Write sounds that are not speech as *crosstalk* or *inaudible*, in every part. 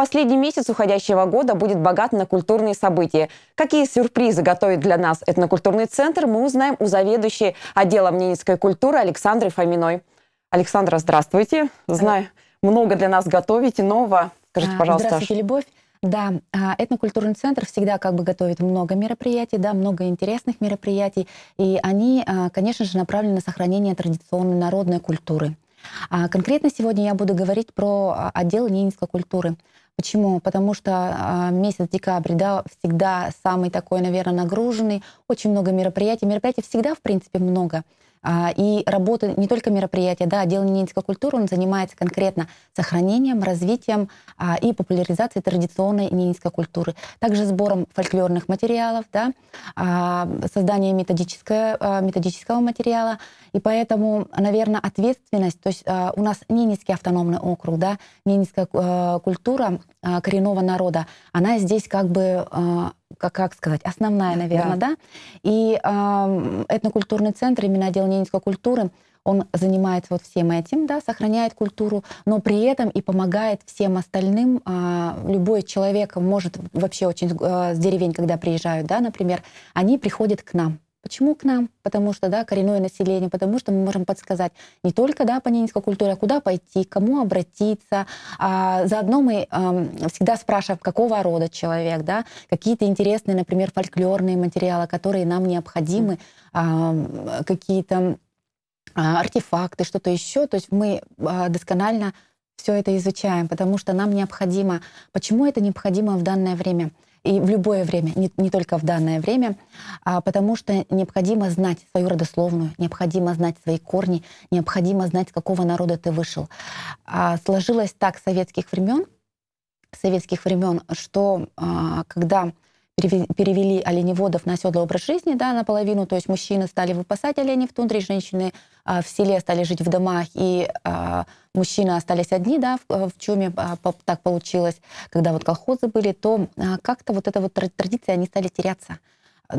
Последний месяц уходящего года будет богат на культурные события. Какие сюрпризы готовит для нас этнокультурный центр, мы узнаем у заведующей отделом Ненецкой культуры Александры Фоминой. Александра, здравствуйте. Знаю, много для нас готовите нового. Скажите, а, пожалуйста. Здравствуйте, Любовь. Да, а, этнокультурный центр всегда как бы готовит много мероприятий, да, много интересных мероприятий, и они, а, конечно же, направлены на сохранение традиционной народной культуры. Конкретно сегодня я буду говорить про отдел Ненецкой культуры. Почему? Потому что а, месяц декабрь, да, всегда самый такой, наверное, нагруженный, очень много мероприятий. Мероприятий всегда, в принципе, много. А, и работы не только мероприятия, да, отдел индийской культуры, он занимается конкретно сохранением, развитием а, и популяризацией традиционной индийской культуры. Также сбором фольклорных материалов, да, а, созданием методического, методического материала. И поэтому, наверное, ответственность, то есть у нас Ненецкий автономный округ, да, Ненецкая э, культура, а, коренного народа, она здесь как бы, а, как, как сказать, основная, наверное, да. да? И а, этнокультурный центр, именно отдел Ненецкой культуры, он занимается вот всем этим, да, сохраняет культуру, но при этом и помогает всем остальным. Любой человек может вообще очень с деревень, когда приезжают, да, например, они приходят к нам, Почему к нам? Потому что, да, коренное население, потому что мы можем подсказать не только, да, по ненецкой культуре, а куда пойти, кому обратиться. А, заодно мы а, всегда спрашиваем, какого рода человек, да, какие-то интересные, например, фольклорные материалы, которые нам необходимы, а, какие-то а, артефакты, что-то еще. То есть мы а, досконально все это изучаем, потому что нам необходимо. Почему это необходимо в данное время? и в любое время, не, не только в данное время, а, потому что необходимо знать свою родословную, необходимо знать свои корни, необходимо знать, с какого народа ты вышел. А, сложилось так советских времен, советских времен, что а, когда перевели оленеводов на оседлый образ жизни, да, наполовину, то есть мужчины стали выпасать оленей в тундре, женщины а, в селе стали жить в домах, и а, мужчины остались одни, да, в, в чуме а, так получилось, когда вот колхозы были, то как-то вот эта вот традиция, они стали теряться.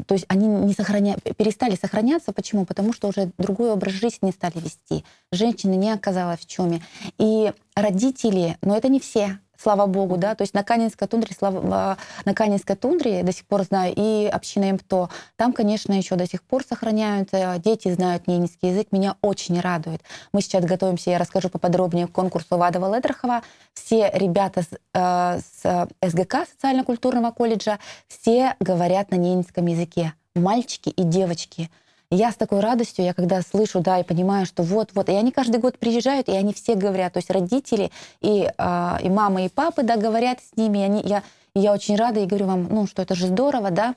То есть они не сохраня... перестали сохраняться. Почему? Потому что уже другой образ жизни стали вести. Женщина не оказалась в чуме. И родители, но это не все, слава богу, да, то есть на Канинской тундре, слава, на Канинской тундре, до сих пор знаю, и община МТО, там, конечно, еще до сих пор сохраняются, а дети знают ненецкий язык, меня очень радует. Мы сейчас готовимся, я расскажу поподробнее, к конкурсу Вадова Ледрахова. Все ребята с, э, с э, СГК, социально-культурного колледжа, все говорят на ненецком языке мальчики и девочки я с такой радостью, я когда слышу, да, и понимаю, что вот-вот, и они каждый год приезжают, и они все говорят, то есть родители и, э, и мама и папы, да, говорят с ними, и они, я, я очень рада и говорю вам, ну, что это же здорово, да,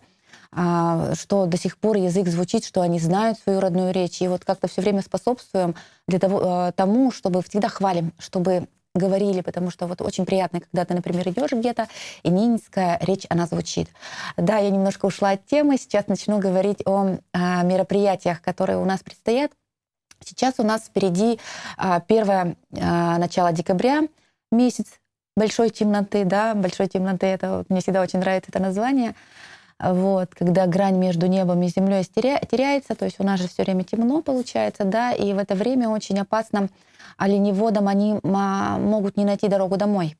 а, что до сих пор язык звучит, что они знают свою родную речь, и вот как-то все время способствуем для того, а, тому, чтобы всегда хвалим, чтобы говорили, потому что вот очень приятно, когда ты, например, идешь где-то, и нинская речь, она звучит. Да, я немножко ушла от темы, сейчас начну говорить о, о а, мероприятиях, которые у нас предстоят. Сейчас у нас впереди а, первое а, начало декабря, месяц большой темноты, да, большой темноты, это вот, мне всегда очень нравится это название вот, когда грань между небом и землей теряется, то есть у нас же все время темно получается, да, и в это время очень опасно а оленеводам, они могут не найти дорогу домой.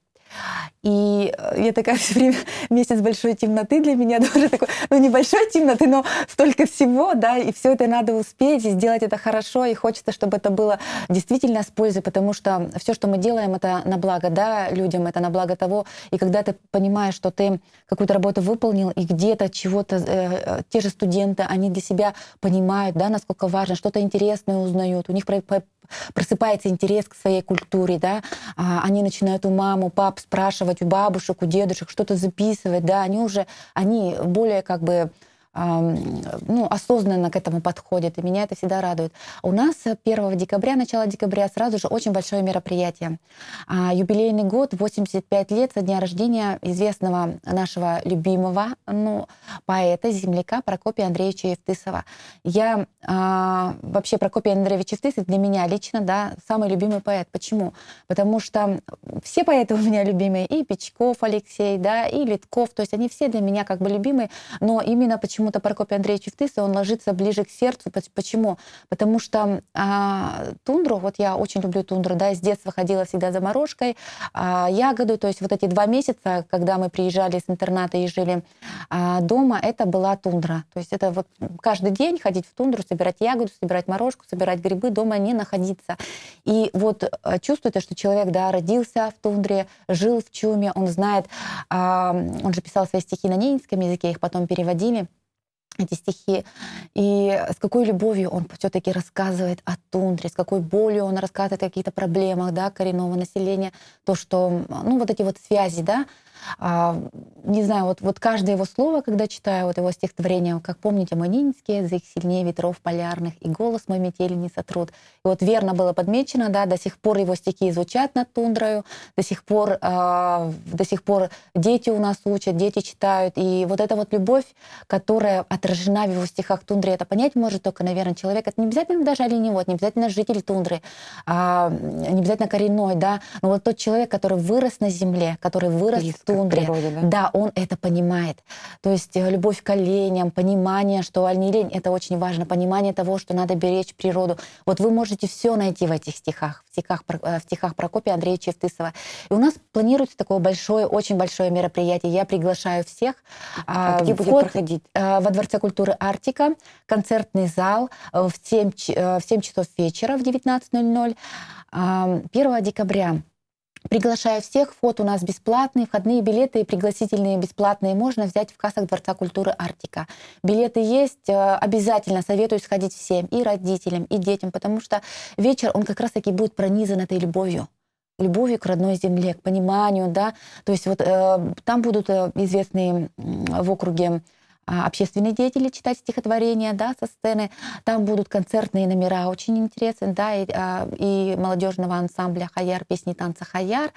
И я такая все время, месяц большой темноты для меня *laughs* тоже такой, ну небольшой темноты, но столько всего, да, и все это надо успеть, и сделать это хорошо, и хочется, чтобы это было действительно с пользой, потому что все, что мы делаем, это на благо, да, людям, это на благо того, и когда ты понимаешь, что ты какую-то работу выполнил, и где-то чего-то, э, э те же студенты, они для себя понимают, да, насколько важно, что-то интересное узнают, у них просыпается интерес к своей культуре, да, а, они начинают у маму, пап спрашивать, у бабушек, у дедушек что-то записывать, да, они уже, они более как бы ну, осознанно к этому подходит и меня это всегда радует. У нас 1 декабря, начало декабря, сразу же очень большое мероприятие. А, юбилейный год, 85 лет со дня рождения известного нашего любимого ну, поэта, земляка Прокопия Андреевича Евтысова. Я а, вообще Прокопий Андреевич Евтысов для меня лично да, самый любимый поэт. Почему? Потому что все поэты у меня любимые, и Печков Алексей, да, и Литков, то есть они все для меня как бы любимые, но именно почему почему-то Прокопий Андреевич Евтыса, он ложится ближе к сердцу. Почему? Потому что а, тундру, вот я очень люблю тундру, да, с детства ходила всегда за морожкой, а, ягоду, то есть вот эти два месяца, когда мы приезжали с интерната и жили а, дома, это была тундра. То есть это вот каждый день ходить в тундру, собирать ягоду, собирать морожку, собирать грибы, дома не находиться. И вот а, чувствуется, что человек, да, родился в тундре, жил в чуме, он знает, а, он же писал свои стихи на ненецком языке, их потом переводили эти стихи, и с какой любовью он все-таки рассказывает о тундре, с какой болью он рассказывает о каких-то проблемах да, коренного населения, то, что, ну, вот эти вот связи, да, а, не знаю, вот, вот каждое его слово, когда читаю вот его стихотворение, как помните, Манинский, за их сильнее ветров полярных, и голос мой метели не сотрут. И вот верно было подмечено, да, до сих пор его стихи звучат над тундрою, до сих пор, а, до сих пор дети у нас учат, дети читают, и вот эта вот любовь, которая отражена в его стихах тундры, это понять может только, наверное, человек, это не обязательно даже оленевод, не обязательно житель тундры, а, не обязательно коренной, да, но вот тот человек, который вырос на земле, который вырос Близко. в тундры, тундре. природе, да? да, он это понимает. То есть э, любовь к оленям, понимание, что олень лень, это очень важно, понимание того, что надо беречь природу. Вот вы можете все найти в этих стихах, в стихах, э, в стихах Прокопия Андрея Чевтысова. И у нас планируется такое большое, очень большое мероприятие. Я приглашаю всех. А, а где будет проходить? Э, во Дворце культуры Артика, концертный зал в 7, в 7 часов вечера в 19.00. 1 декабря Приглашаю всех, вход у нас бесплатный, входные билеты и пригласительные бесплатные можно взять в кассах Дворца культуры Арктика. Билеты есть, э, обязательно советую сходить всем, и родителям, и детям, потому что вечер, он как раз-таки будет пронизан этой любовью любовью к родной земле, к пониманию, да, то есть вот э, там будут э, известные в округе а, общественные деятели читать стихотворения да, со сцены. Там будут концертные номера, очень интересные, да, и, а, и молодежного ансамбля «Хаяр», песни танца «Хаяр»,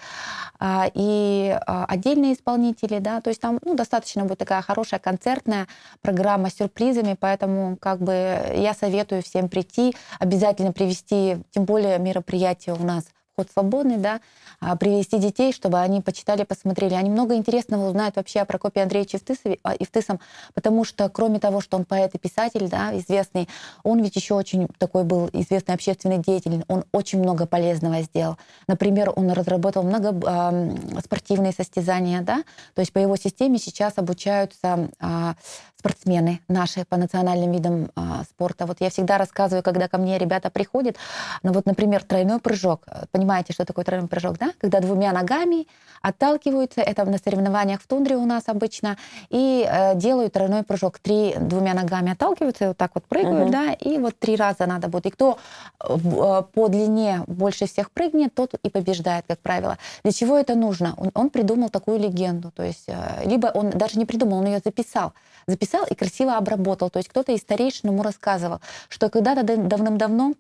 а, и отдельные исполнители, да, то есть там ну, достаточно будет такая хорошая концертная программа с сюрпризами, поэтому как бы я советую всем прийти, обязательно привести, тем более мероприятие у нас вход свободный, да, а, привести детей, чтобы они почитали, посмотрели. Они много интересного узнают вообще о Прокопе Андреевиче а, Евтысом, потому что кроме того, что он поэт и писатель, да, известный, он ведь еще очень такой был известный общественный деятель, он очень много полезного сделал. Например, он разработал много э, спортивные состязания, да, то есть по его системе сейчас обучаются э, спортсмены наши по национальным видам э, спорта. Вот я всегда рассказываю, когда ко мне ребята приходят, ну вот, например, тройной прыжок, понимаете, понимаете, что такое тройной прыжок, да? Когда двумя ногами отталкиваются, это на соревнованиях в тундре у нас обычно, и э, делают тройной прыжок. Три двумя ногами отталкиваются, вот так вот прыгают, угу. да, и вот три раза надо будет. И кто э, э, по длине больше всех прыгнет, тот и побеждает, как правило. Для чего это нужно? Он, он придумал такую легенду, то есть, э, либо он даже не придумал, он ее записал. Записал и красиво обработал. То есть кто-то из старейшин ему рассказывал, что когда-то давным-давно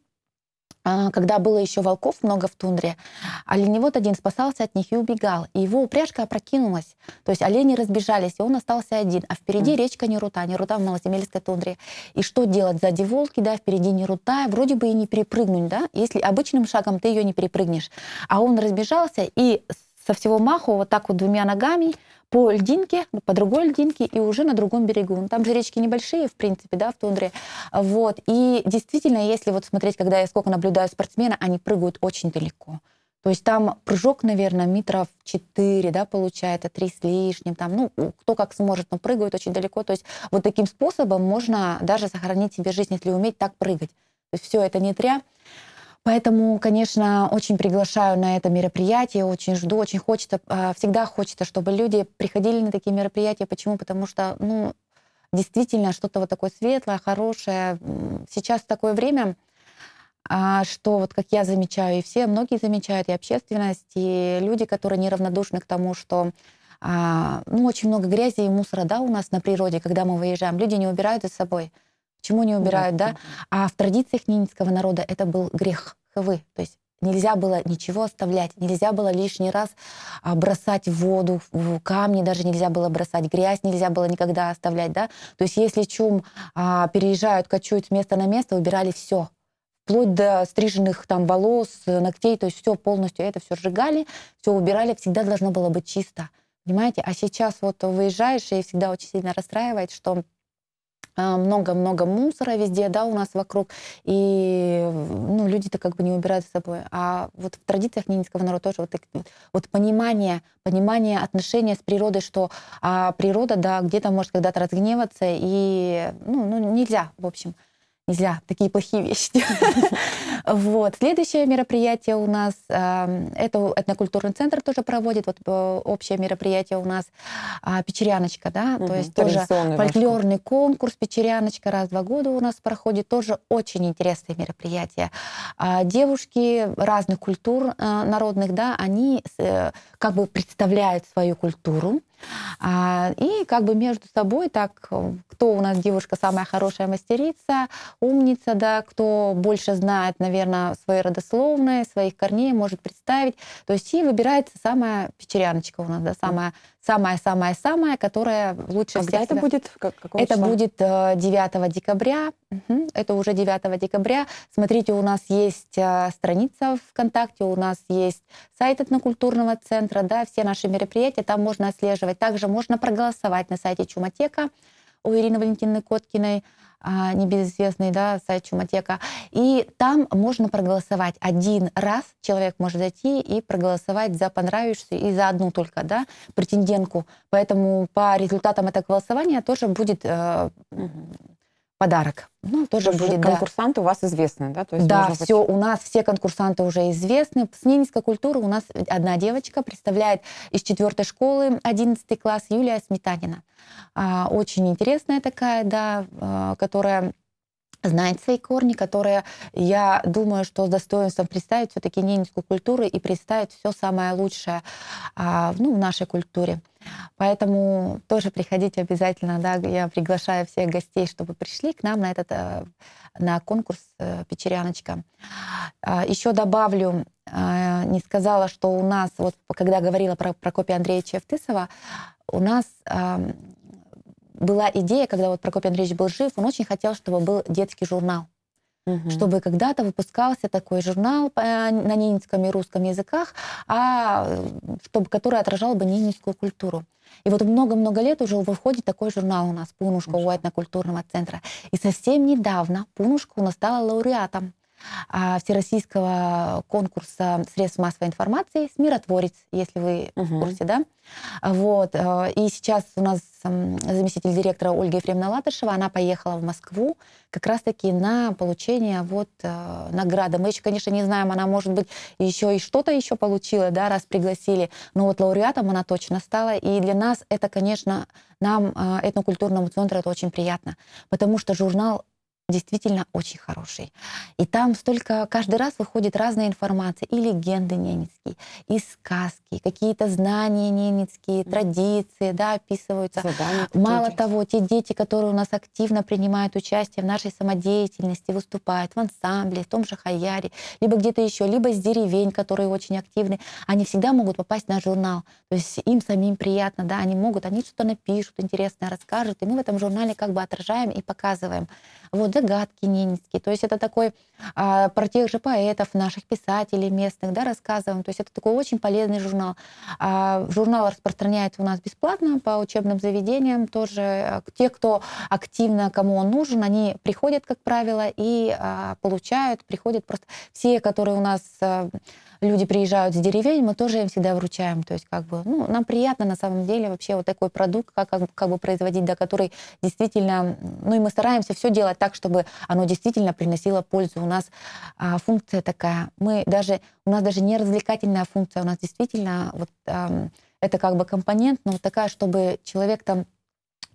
а, когда было еще волков много в тундре, оленевод один спасался от них и убегал. И его упряжка опрокинулась. То есть олени разбежались, и он остался один. А впереди mm. речка Нерута, Нерута в малоземельской тундре. И что делать? Сзади волки, да, впереди Нерута. Вроде бы и не перепрыгнуть, да? Если обычным шагом ты ее не перепрыгнешь. А он разбежался и со всего маху вот так вот двумя ногами по льдинке, по другой льдинке и уже на другом берегу. Ну, там же речки небольшие, в принципе, да, в тундре. Вот. И действительно, если вот смотреть, когда я сколько наблюдаю спортсмена, они прыгают очень далеко. То есть там прыжок, наверное, метров 4, да, получается, 3 с лишним, там, ну, кто как сможет, но прыгают очень далеко. То есть вот таким способом можно даже сохранить себе жизнь, если уметь так прыгать. То есть все это не тря. Поэтому, конечно, очень приглашаю на это мероприятие, очень жду, очень хочется, а, всегда хочется, чтобы люди приходили на такие мероприятия. Почему? Потому что, ну, действительно, что-то вот такое светлое, хорошее. Сейчас такое время, а, что вот как я замечаю, и все, многие замечают, и общественность, и люди, которые неравнодушны к тому, что а, ну, очень много грязи и мусора да, у нас на природе, когда мы выезжаем. Люди не убирают за собой почему не убирают, да? А в традициях нинецкого народа это был грех хвы, то есть Нельзя было ничего оставлять, нельзя было лишний раз а, бросать воду, камни даже нельзя было бросать, грязь нельзя было никогда оставлять, да. То есть если чум а, переезжают, кочуют с места на место, убирали все, вплоть до стриженных там волос, ногтей, то есть все полностью это все сжигали, все убирали, всегда должно было быть чисто, понимаете. А сейчас вот выезжаешь и всегда очень сильно расстраивает, что а, много-много мусора везде, да, у нас вокруг, и, ну, люди-то как бы не убирают с собой. А вот в традициях ненецкого народа тоже вот, вот понимание, понимание отношения с природой, что а природа, да, где-то может когда-то разгневаться, и, ну, ну, нельзя, в общем, нельзя такие плохие вещи делать. *laughs* Вот. Следующее мероприятие у нас, э, это этнокультурный центр тоже проводит, вот э, общее мероприятие у нас э, Печеряночка, да, угу, то есть тоже фольклорный конкурс Печеряночка раз в два года у нас проходит, тоже очень интересное мероприятие. Э, девушки разных культур э, народных, да, они э, как бы представляют свою культуру, а, и как бы между собой так, кто у нас девушка самая хорошая мастерица, умница, да, кто больше знает, наверное, наверное, своей родословной, своих корней может представить. То есть и выбирается самая печеряночка у нас, да, самая самая-самая-самая, которая лучше а Когда это себя... будет? Как, это числа? будет 9 э, декабря. Угу. Это уже 9 декабря. Смотрите, у нас есть э, страница ВКонтакте, у нас есть сайт этнокультурного центра, да, все наши мероприятия там можно отслеживать. Также можно проголосовать на сайте Чуматека у Ирины Валентиновны Коткиной. А, небезызвестный да, сайт Чуматека. И там можно проголосовать. Один раз человек может зайти и проголосовать за понравившуюся и за одну только да, претендентку. Поэтому по результатам этого голосования тоже будет э, подарок. Ну, тоже Потому будет, конкурсанты да. у вас известны, да? То есть да, все, быть... у нас все конкурсанты уже известны. С ненецкой культуры у нас одна девочка представляет из четвертой школы 11 класс Юлия Сметанина. А, очень интересная такая, да, а, которая знает свои корни, которые, я думаю, что с достоинством представить все-таки ненецкую культуру и представить все самое лучшее а, ну, в нашей культуре. Поэтому тоже приходите обязательно, да, я приглашаю всех гостей, чтобы пришли к нам на этот э, на конкурс э, «Печеряночка». А, Еще добавлю, а, не сказала, что у нас, вот когда говорила про Прокопия Андреевича Евтысова, у нас была идея, когда вот Прокопий Андреевич был жив, он очень хотел, чтобы был детский журнал. Угу. Чтобы когда-то выпускался такой журнал на ненецком и русском языках, а, чтобы, который отражал бы ненецкую культуру. И вот много-много лет уже выходит такой журнал у нас «Пунушка» у Уайтна культурного центра. И совсем недавно «Пунушка» у нас стала лауреатом а, всероссийского конкурса средств массовой информации «Миротворец», если вы угу. в курсе, да? Вот. Э, и сейчас у нас заместитель директора Ольга Ефремовна Латышева, она поехала в Москву как раз-таки на получение вот э, награды. Мы еще, конечно, не знаем, она, может быть, еще и что-то еще получила, да, раз пригласили, но вот лауреатом она точно стала. И для нас это, конечно, нам, э, этнокультурному центру, это очень приятно, потому что журнал действительно очень хороший. И там столько, каждый раз выходит разная информация, и легенды ненецкие, и сказки, какие-то знания ненецкие, традиции, да, описываются. Задания Мало того, те дети, которые у нас активно принимают участие в нашей самодеятельности, выступают в ансамбле, в том же Хаяре, либо где-то еще, либо из деревень, которые очень активны, они всегда могут попасть на журнал. То есть им самим приятно, да, они могут, они что-то напишут интересное, расскажут, и мы в этом журнале как бы отражаем и показываем. Вот, загадки ненецкие. То есть это такой а, про тех же поэтов, наших писателей местных, да, рассказываем. То есть это такой очень полезный журнал. А, журнал распространяется у нас бесплатно по учебным заведениям. Тоже а, те, кто активно, кому он нужен, они приходят, как правило, и а, получают, приходят просто все, которые у нас а, люди приезжают с деревень, мы тоже им всегда вручаем. То есть как бы, ну, нам приятно на самом деле вообще вот такой продукт, как, как, как бы производить, да, который действительно, ну и мы стараемся все делать так, чтобы оно действительно приносило пользу. У нас а, функция такая, мы даже, у нас даже не развлекательная функция, у нас действительно вот а, это как бы компонент, но такая, чтобы человек там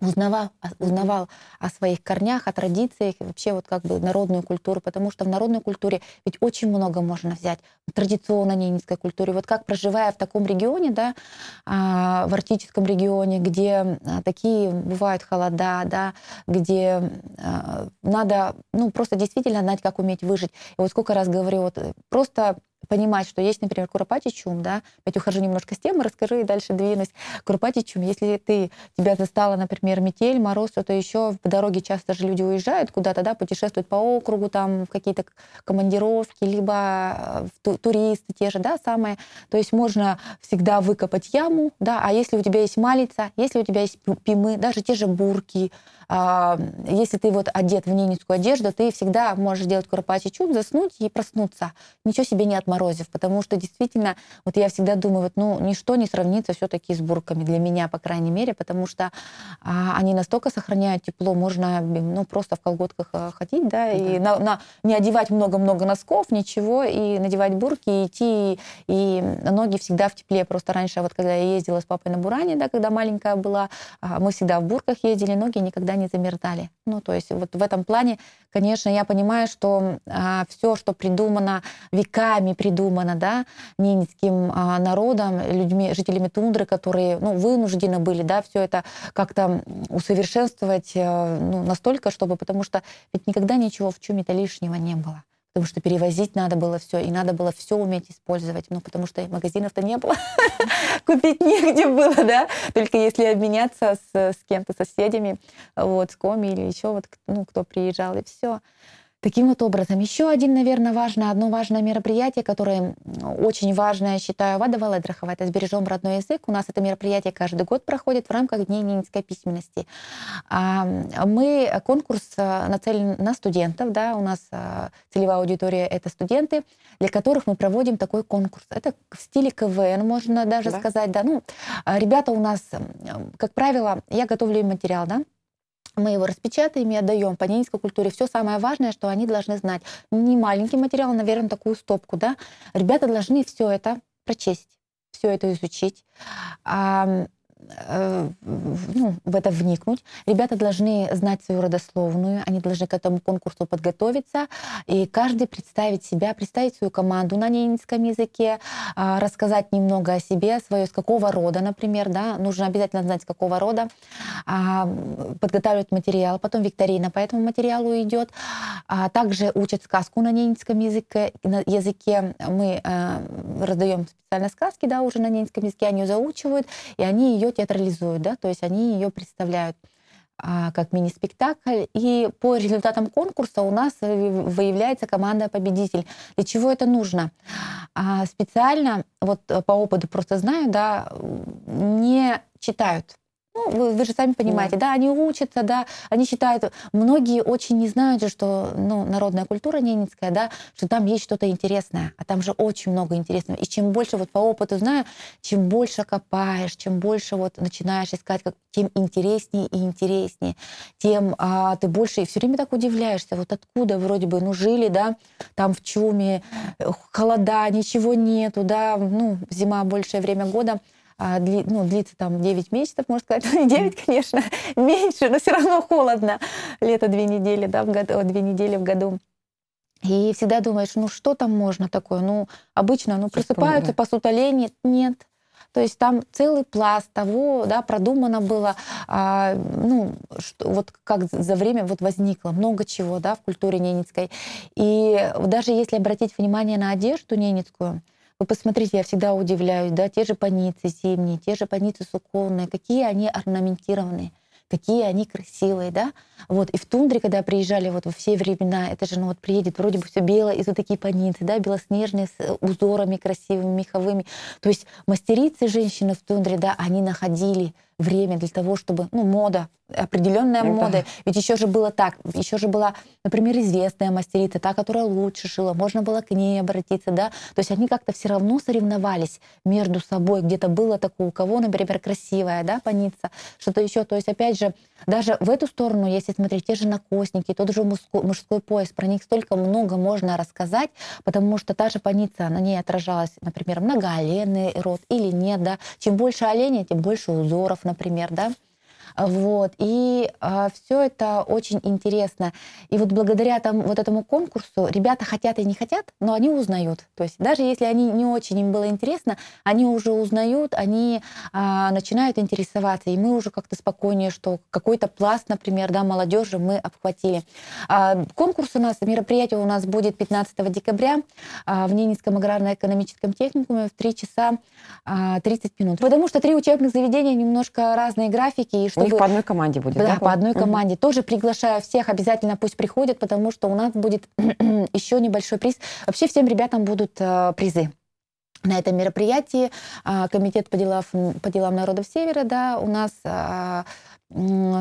узнавал, а, узнавал о своих корнях, о традициях, вообще вот как бы народную культуру, потому что в народной культуре ведь очень много можно взять, в традиционной ненецкой культуре. Вот как проживая в таком регионе, да, а, в арктическом регионе, где а, такие бывают холода, да, где надо, ну, просто действительно знать, как уметь выжить. И вот сколько раз говорю, вот просто понимать, что есть, например, куропатичум, да, опять ухожу немножко с темы, расскажу и дальше двинусь. Куропатичум, если ты, тебя застала, например, метель, мороз, то еще по дороге часто же люди уезжают куда-то, да, путешествуют по округу, там, в какие-то командировки, либо э, туристы те же, да, самое. То есть можно всегда выкопать яму, да, а если у тебя есть малица, если у тебя есть пимы, даже те же бурки, а, если ты вот одет в ненецкую одежду, ты всегда можешь делать куропачий-чуп, заснуть и проснуться, ничего себе не отморозив, потому что действительно, вот я всегда думаю, вот, ну, ничто не сравнится все-таки с бурками, для меня, по крайней мере, потому что а, они настолько сохраняют тепло, можно, ну, просто в колготках а, ходить, да, да. и на, на, не одевать много-много носков, ничего, и надевать бурки, и идти, и, и ноги всегда в тепле, просто раньше, вот когда я ездила с папой на Буране, да, когда маленькая была, а, мы всегда в бурках ездили, ноги никогда не заняты Миртали. Ну, то есть вот в этом плане, конечно, я понимаю, что а, все, что придумано веками, придумано, да, ненецким а, народом, людьми, жителями тундры, которые, ну, вынуждены были, да, все это как-то усовершенствовать, а, ну, настолько, чтобы, потому что ведь никогда ничего в чуме-то лишнего не было потому что перевозить надо было все, и надо было все уметь использовать, ну, потому что магазинов-то не было, *laughs* купить негде было, да, только если обменяться с, с кем-то, соседями, вот, с коми или еще вот, ну, кто приезжал, и все. Таким вот образом, еще один, наверное, важное, одно важное мероприятие, которое очень важное, считаю, Вада Валедрахова, это «Сбережем родной язык». У нас это мероприятие каждый год проходит в рамках Дней ненецкой письменности. А, мы, э, конкурс э, нацелен на студентов, да, у нас э, целевая аудитория — это студенты, для которых мы проводим такой конкурс. Это в стиле КВН, можно даже да. сказать, да. Ну, ребята у нас, как правило, я готовлю им материал, да, мы его распечатаем и отдаем по ненецкой культуре. Все самое важное, что они должны знать. Не маленький материал, а, наверное, такую стопку, да. Ребята должны все это прочесть, все это изучить. Э, ну, в это вникнуть. Ребята должны знать свою родословную, они должны к этому конкурсу подготовиться, и каждый представить себя, представить свою команду на ненецком языке, а, рассказать немного о себе, свое, с какого рода, например, да, нужно обязательно знать, с какого рода, а, подготавливать материал, потом викторина по этому материалу идет, а, также учат сказку на ненецком языке, на языке мы э, раздаем специально сказки, да, уже на ненецком языке, они ее заучивают, и они ее театрализуют, да, то есть они ее представляют а, как мини-спектакль. И по результатам конкурса у нас выявляется команда-победитель. Для чего это нужно? А специально, вот по опыту просто знаю, да, не читают ну, вы, вы же сами понимаете, да. да, они учатся, да, они считают, многие очень не знают, что, ну, народная культура ненецкая, да, что там есть что-то интересное, а там же очень много интересного. И чем больше вот по опыту знаю, чем больше копаешь, чем больше вот начинаешь искать, как, тем интереснее и интереснее, тем а, ты больше и все время так удивляешься, вот откуда вроде бы, ну, жили, да, там в чуме, холода, ничего нету, да, ну, зима большее время года, а, дли, ну, длится там 9 месяцев, можно сказать, *laughs* ну, не 9, конечно, меньше, но все равно холодно. Лето две недели, да, в году, две недели в году. И всегда думаешь, ну что там можно такое? Ну, обычно, ну, просыпаются, пасут олени. Нет, то есть там целый пласт того, да, продумано было, а, ну, что, вот как за время вот возникло много чего, да, в культуре ненецкой. И даже если обратить внимание на одежду ненецкую, вы посмотрите, я всегда удивляюсь, да, те же паницы зимние, те же паницы суконные, какие они орнаментированные, какие они красивые, да. Вот, и в тундре, когда приезжали вот во все времена, это же, ну вот приедет вроде бы все белое, и вот такие паницы, да, белоснежные с э, узорами красивыми, меховыми. То есть мастерицы женщины в тундре, да, они находили время для того, чтобы, ну, мода, определенная ну, мода. Ведь еще же было так, еще же была, например, известная мастерица, та, которая лучше шила, можно было к ней обратиться, да. То есть они как-то все равно соревновались между собой, где-то было такое, у кого, например, красивая, да, паница, что-то еще. То есть, опять же, даже в эту сторону, если смотреть, те же накосники, тот же мужской, мужской пояс, про них столько много можно рассказать, потому что та же паница, на ней отражалась, например, многооленный рот или нет, да. Чем больше оленя, тем больше узоров, например, да, вот. И э, а, все это очень интересно. И вот благодаря там, вот этому конкурсу ребята хотят и не хотят, но они узнают. То есть даже если они не очень им было интересно, они уже узнают, они э, начинают интересоваться. И мы уже как-то спокойнее, что какой-то пласт, например, да, молодежи мы обхватили. Э, конкурс у нас, мероприятие у нас будет 15 декабря э, в Ненецком аграрно-экономическом техникуме в 3 часа э, 30 минут. Потому что три учебных заведения немножко разные графики, и что у них по одной команде будет, да? да? по одной команде. Угу. Тоже приглашаю всех, обязательно пусть приходят, потому что у нас будет *clears throat* еще небольшой приз. Вообще всем ребятам будут э, призы. На этом мероприятии э, Комитет по делам, по делам народов Севера, да, у нас э,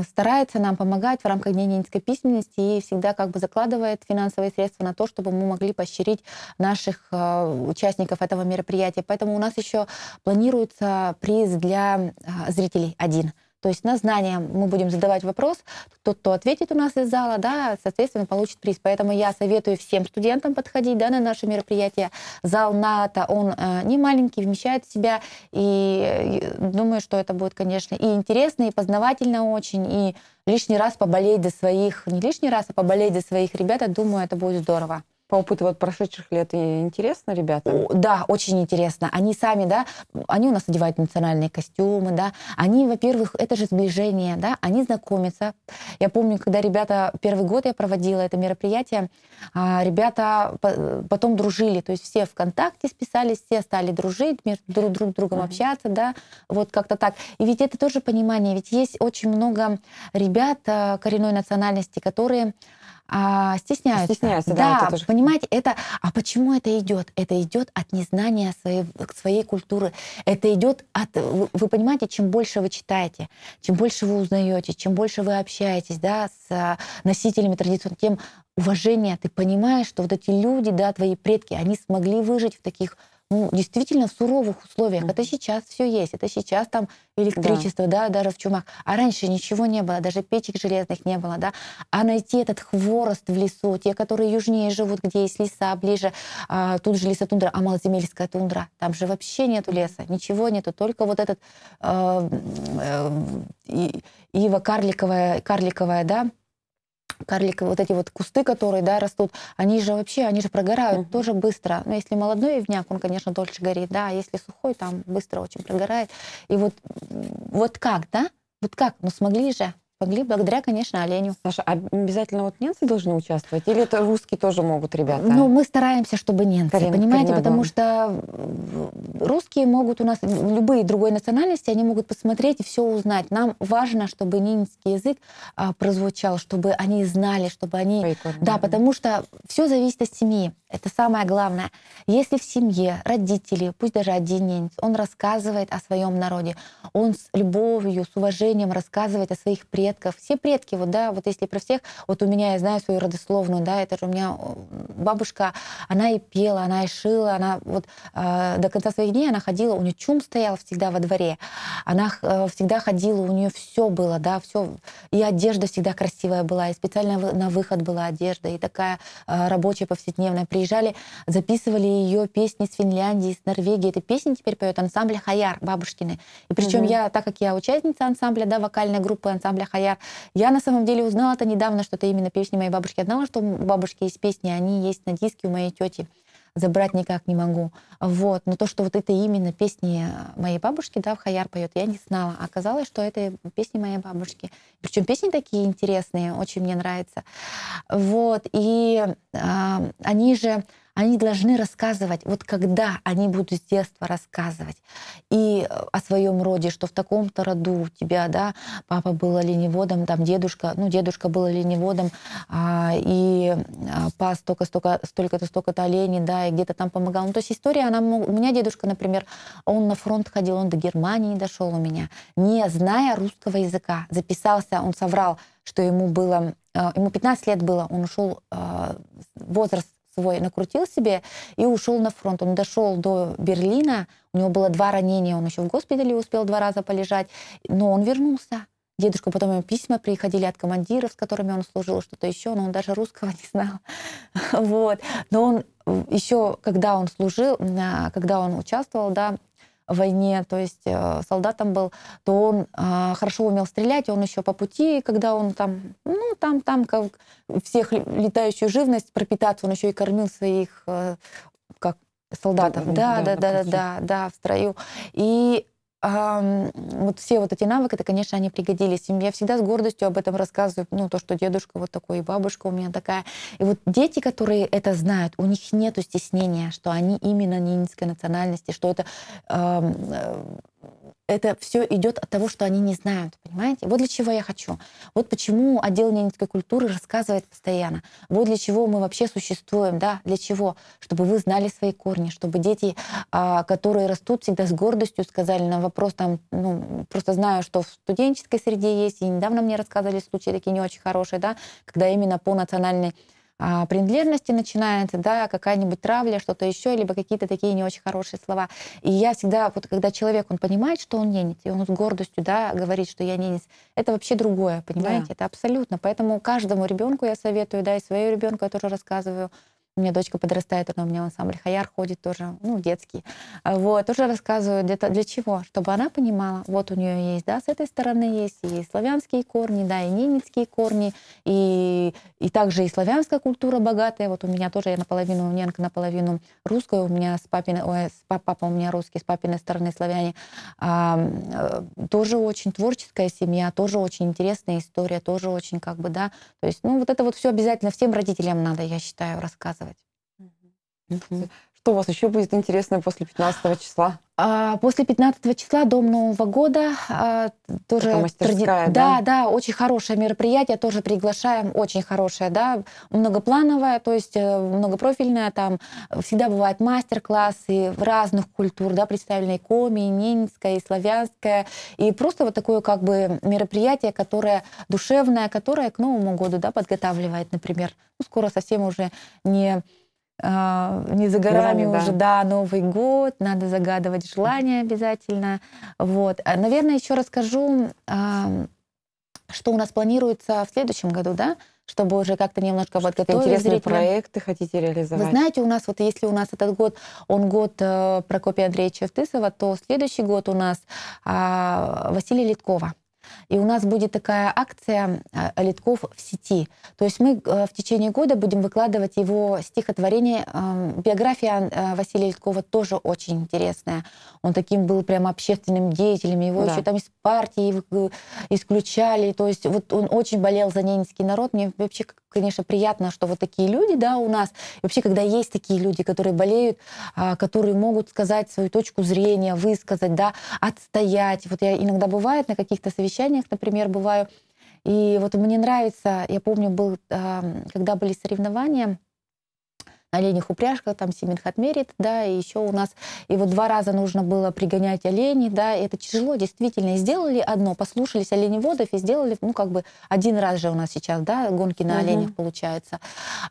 старается нам помогать в рамках Дня ненецкой письменности и всегда как бы закладывает финансовые средства на то, чтобы мы могли поощрить наших э, участников этого мероприятия. Поэтому у нас еще планируется приз для а, зрителей один – то есть на знания мы будем задавать вопрос, тот, кто ответит у нас из зала, да, соответственно, получит приз. Поэтому я советую всем студентам подходить да, на наше мероприятие. Зал НАТО, он э, не маленький, вмещает в себя, и, э, и думаю, что это будет, конечно, и интересно, и познавательно очень, и лишний раз поболеть за своих, не лишний раз, а поболеть за своих ребят, думаю, это будет здорово по опыту вот прошедших лет интересно, ребята? Да, очень интересно. Они сами, да, они у нас одевают национальные костюмы, да, они, во-первых, это же сближение, да, они знакомятся. Я помню, когда ребята, первый год я проводила это мероприятие, а, ребята потом дружили, то есть все ВКонтакте списались, все стали дружить, между друг, друг другом mm общаться, да, вот как-то так. И ведь это тоже понимание, ведь есть очень много ребят э, коренной национальности, которые а, стесняются. Стесняются, да, да понимают, понимаете, это, а почему это идет? Это идет от незнания своей, своей культуры. Это идет от, вы, вы понимаете, чем больше вы читаете, чем больше вы узнаете, чем больше вы общаетесь, да, с а, носителями традиционных, тем уважение ты понимаешь, что вот эти люди, да, твои предки, они смогли выжить в таких ну, действительно в суровых условиях. Mm-hmm. Это сейчас все есть, это сейчас там электричество, да. да, даже в чумах. А раньше ничего не было, даже печек железных не было, да. А найти этот хворост в лесу, те, которые южнее живут, где есть леса ближе, а, тут же леса а малоземельская тундра, там же вообще нету леса, ничего нету, только вот этот э, э, ива карликовая, карликовая, да, карликовые, вот эти вот кусты, которые, да, растут, они же вообще, они же прогорают uh-huh. тоже быстро. Но ну, если молодой ивняк, он, конечно, дольше горит, да, а если сухой, там быстро очень прогорает. И вот, вот как, да, вот как, ну смогли же, помогли благодаря, конечно, оленю. Саша, а обязательно вот немцы должны участвовать? Или это русские тоже могут, ребята? Ну, мы стараемся, чтобы немцы, Карина, понимаете? Карина, потому да. что э, русские могут у нас, любые другой национальности, они могут посмотреть и все узнать. Нам важно, чтобы нинский язык а, прозвучал, чтобы они знали, чтобы они... Прикольно. Да, потому что все зависит от семьи. Это самое главное. Если в семье родители, пусть даже один немец, он рассказывает о своем народе, он с любовью, с уважением рассказывает о своих предках. Все предки, вот, да, вот если про всех, вот у меня, я знаю свою родословную, да, это же у меня бабушка, она и пела, она и шила, она вот э, до конца своих дней она ходила, у нее чум стоял всегда во дворе, она э, всегда ходила, у нее все было, да, все, и одежда всегда красивая была, и специально на выход была одежда, и такая э, рабочая повседневная приезжали, записывали ее песни с Финляндии, с Норвегии. Эта песня теперь поет ансамбль Хаяр Бабушкины. И причем mm-hmm. я, так как я участница ансамбля, да, вокальной группы ансамбля Хаяр, я на самом деле узнала это недавно, что это именно песни моей бабушки. Я знала, что у бабушки есть песни, они есть на диске у моей тети забрать никак не могу. Вот. Но то, что вот это именно песни моей бабушки, да, в Хаяр поет, я не знала. А оказалось, что это песни моей бабушки. Причем песни такие интересные, очень мне нравятся. Вот. И э, они же они должны рассказывать, вот когда они будут с детства рассказывать и э, о своем роде, что в таком-то роду у тебя, да, папа был оленеводом, там дедушка, ну, дедушка был оленеводом, а, и а, пас столько-столько, столько-то, столько-то оленей, да, и где-то там помогал. Ну, то есть история, она, у меня дедушка, например, он на фронт ходил, он до Германии дошел у меня, не зная русского языка, записался, он соврал, что ему было, э, ему 15 лет было, он ушел, возраст свой накрутил себе и ушел на фронт. Он дошел до Берлина, у него было два ранения, он еще в госпитале успел два раза полежать, но он вернулся. Дедушка, потом ему письма приходили от командиров, с которыми он служил, что-то еще, но он даже русского не знал. *laughs* Вот. Но он э, еще, когда он служил, когда он участвовал, да, войне, то есть э, солдатом был, то он э, хорошо умел стрелять, он еще по пути, когда он там, ну, там, там, как всех летающую живность пропитаться, он еще и кормил своих э, как солдатов, да, да, да, да, да, да, да, в строю. И вот все вот эти навыки, это, конечно, они пригодились. И я всегда с гордостью об этом рассказываю, ну, то, что дедушка вот такой, и бабушка у меня такая. И вот дети, которые это знают, у них нет стеснения, что они именно ненецкой национальности, что это э, это все идет от того, что они не знают, понимаете? Вот для чего я хочу. Вот почему отдел ненецкой культуры рассказывает постоянно. Вот для чего мы вообще существуем, да? Для чего? Чтобы вы знали свои корни, чтобы дети, а, которые растут, всегда с гордостью сказали на вопрос, там, ну, просто знаю, что в студенческой среде есть, и недавно мне рассказывали случаи такие не очень хорошие, да, когда именно по национальной а, принадлежности начинается, да, какая-нибудь травля, что-то еще, либо какие-то такие не очень хорошие слова. И я всегда, вот когда человек, он понимает, что он ненец, и он с гордостью, да, говорит, что я ненец, это вообще другое, понимаете, да. это абсолютно. Поэтому каждому ребенку я советую, да, и своему ребенку я тоже рассказываю, у меня дочка подрастает, она у меня в ансамбль Хаяр ходит тоже, ну, детский. Вот, тоже рассказываю для, для чего? Чтобы она понимала, вот у нее есть, да, с этой стороны есть и славянские корни, да, и ненецкие корни, и, и также и славянская культура богатая. Вот у меня тоже, я наполовину ненка, наполовину русская, у меня с папиной, ой, с пап, папа у меня русский, с папиной стороны славяне. А, тоже очень творческая семья, тоже очень интересная история, тоже очень как бы, да, то есть, ну, вот это вот все обязательно всем родителям надо, я считаю, рассказывать. Что у вас еще будет интересное после 15 числа? А, после 15 числа, дом Нового года, а, тоже... Тради... Да? да, да, очень хорошее мероприятие, тоже приглашаем, очень хорошее, да, многоплановое, то есть э, многопрофильное, там всегда бывают мастер-классы в разных культур, да, представлены коми, ненецкая, и славянская, и просто вот такое как бы мероприятие, которое душевное, которое к Новому году, да, подготавливает, например. Ну, скоро совсем уже не Э, не за горами Желание, уже, да. да, Новый год, надо загадывать желания обязательно. Вот. А, наверное, еще расскажу, эм, что у нас планируется в следующем году, да, чтобы уже как-то немножко что подготовить интересные зрителям. проекты хотите реализовать? Вы знаете, у нас вот если у нас этот год, он год э, Прокопия Андреевича Втысова, то следующий год у нас э, Василия Литкова. И у нас будет такая акция э, «Литков в сети». То есть мы э, в течение года будем выкладывать его стихотворение. Эм, биография э, Василия Литкова тоже очень интересная. Он таким был прям общественным деятелем. Его да. еще там из партии исключали. То есть вот он очень болел за ненецкий народ. Мне вообще, конечно, приятно, что вот такие люди да, у нас. И вообще, когда есть такие люди, которые болеют, а, которые могут сказать свою точку зрения, высказать, да, отстоять. Вот я иногда бывает на каких-то совещаниях, совещаниях, например, бываю. И вот мне нравится, я помню, был, когда были соревнования, оленях упряжках, там Семенхат да, и еще у нас, его два раза нужно было пригонять оленей, да, и это тяжело, действительно, и сделали одно, послушались оленеводов и сделали, ну, как бы один раз же у нас сейчас, да, гонки на оленях угу. получается,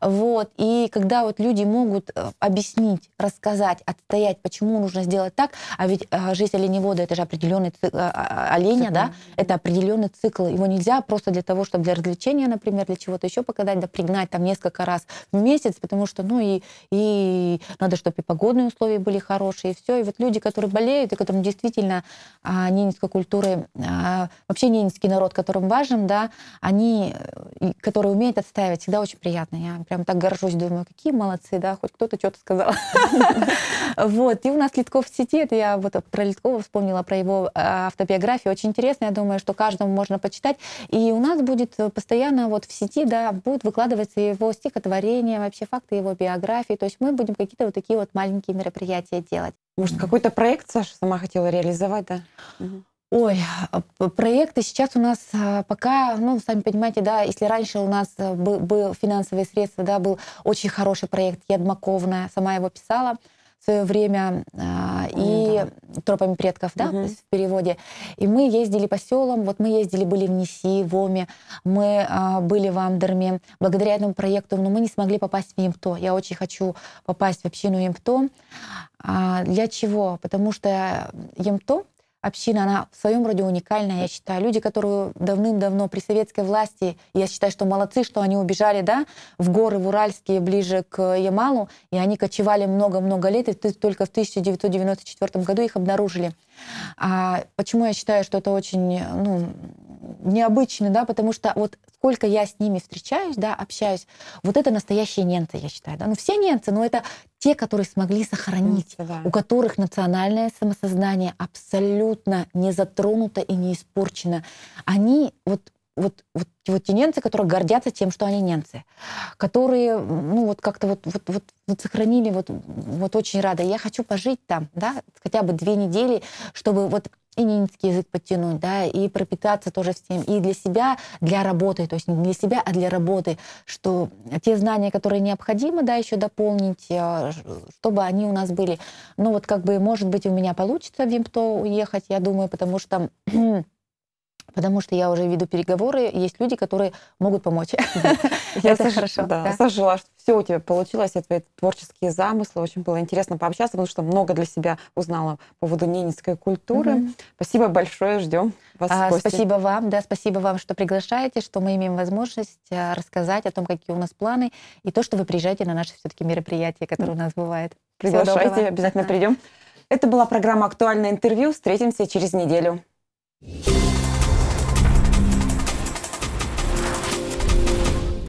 вот, и когда вот люди могут э, объяснить, рассказать, отстоять, почему нужно сделать так, а ведь э, жизнь оленевода, это же определенный э, цикл, оленя, цикл. да, это определенный цикл, его нельзя просто для того, чтобы для развлечения, например, для чего-то еще показать, да, пригнать там несколько раз в месяц, потому что, ну, и и, надо, чтобы и погодные условия были хорошие, и все. И вот люди, которые болеют, и которым действительно а, ненецкой культуры, а, вообще ненецкий народ, которым важен, да, они, э, которые умеют отстаивать, всегда очень приятно. Я прям так горжусь, думаю, какие молодцы, да, хоть кто-то что-то сказал. *laughs* Вот, и у нас Литков в сети, это я вот про Литкова вспомнила, про его а, автобиографию, очень интересно, я думаю, что каждому можно почитать. И у нас будет э, постоянно вот в сети, да, будут выкладываться его стихотворения, вообще факты его биографии, фотографии. То есть мы будем какие-то вот такие вот маленькие мероприятия делать. Может, какой-то проект Саша сама хотела реализовать, да? Ой, проекты сейчас у нас а, пока, ну, сами понимаете, да, если раньше у нас э, был, был финансовые средства, да, был очень хороший проект Ядмаковна, сама его писала в свое время, а, и да. тропами предков, да, угу. в переводе. И мы ездили по селам, вот мы ездили, были в Неси, в Оме, мы а, были в Амдерме. Благодаря этому проекту, но ну, мы не смогли попасть в ИМТО. Я очень хочу попасть в общину ИМТО. А, для чего? Потому что ЕМТО э, община, она в своем роде уникальная, я считаю. Люди, которые давным-давно при советской власти, я считаю, что молодцы, что они убежали, да, в горы, в Уральские, ближе к Ямалу, и они кочевали много-много лет, и только в 1994 году их обнаружили. А почему я считаю, что это очень, ну, необычный, да, потому что вот сколько я с ними встречаюсь, да, общаюсь, вот это настоящие немцы, я считаю, да, ну все немцы, но это те, которые смогли сохранить, да. у которых национальное самосознание абсолютно не затронуто и не испорчено. Они вот вот, вот, вот те немцы, которые гордятся тем, что они немцы, которые, ну, вот как-то вот, вот, вот, вот сохранили, вот, вот очень рада. Я хочу пожить там, да, хотя бы две недели, чтобы вот и ненецкий язык подтянуть, да, и пропитаться тоже всем, и для себя, для работы, то есть не для себя, а для работы, что те знания, которые необходимо, да, еще дополнить, э, чтобы они у нас были. Ну вот как бы, может быть, у меня получится в Емто уехать, я думаю, потому что *clears throat* Потому что я уже веду переговоры, есть люди, которые могут помочь. *laughs* Я сожила, что все у тебя получилось, это твои творческие замыслы. Очень было интересно пообщаться, потому что много для себя узнала по поводу ненецкой культуры. Спасибо большое, ждем вас а, Спасибо вам, да, спасибо вам, что приглашаете, что мы имеем возможность а, рассказать о том, какие у нас планы, и то, что вы приезжаете на наши все-таки мероприятия, которые у нас бывают. Приглашайте, обязательно придем. Это была программа «Актуальное интервью». Встретимся через неделю.